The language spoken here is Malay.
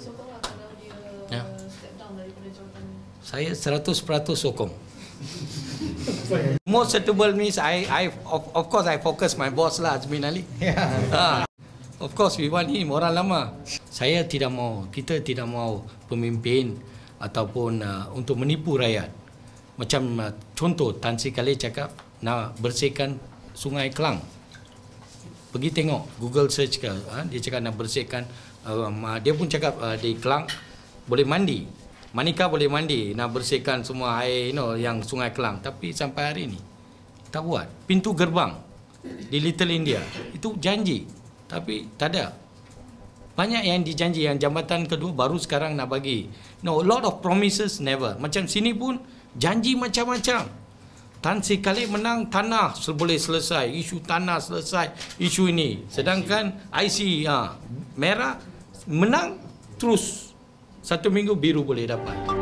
sokong lah kalau dia yeah. step down daripada jawatan saya seratus peratus sokong most suitable means I, I, of, of course I focus my boss lah Azmin Ali yeah. Ha. uh, of course we want him orang lama saya tidak mau kita tidak mau pemimpin ataupun uh, untuk menipu rakyat macam uh, contoh Tan Sri Khalid cakap nak bersihkan sungai Kelang pergi tengok Google search ke ha? dia cakap nak bersihkan uh, dia pun cakap uh, di Kelang boleh mandi Manika boleh mandi nak bersihkan semua air you know, yang sungai Kelang tapi sampai hari ini tak buat pintu gerbang di Little India itu janji tapi tak ada banyak yang dijanji yang jambatan kedua baru sekarang nak bagi no a lot of promises never macam sini pun janji macam-macam Tan Sri Kali menang tanah boleh selesai isu tanah selesai isu ini sedangkan IC, IC ah, ha, merah menang terus satu minggu biru boleh dapat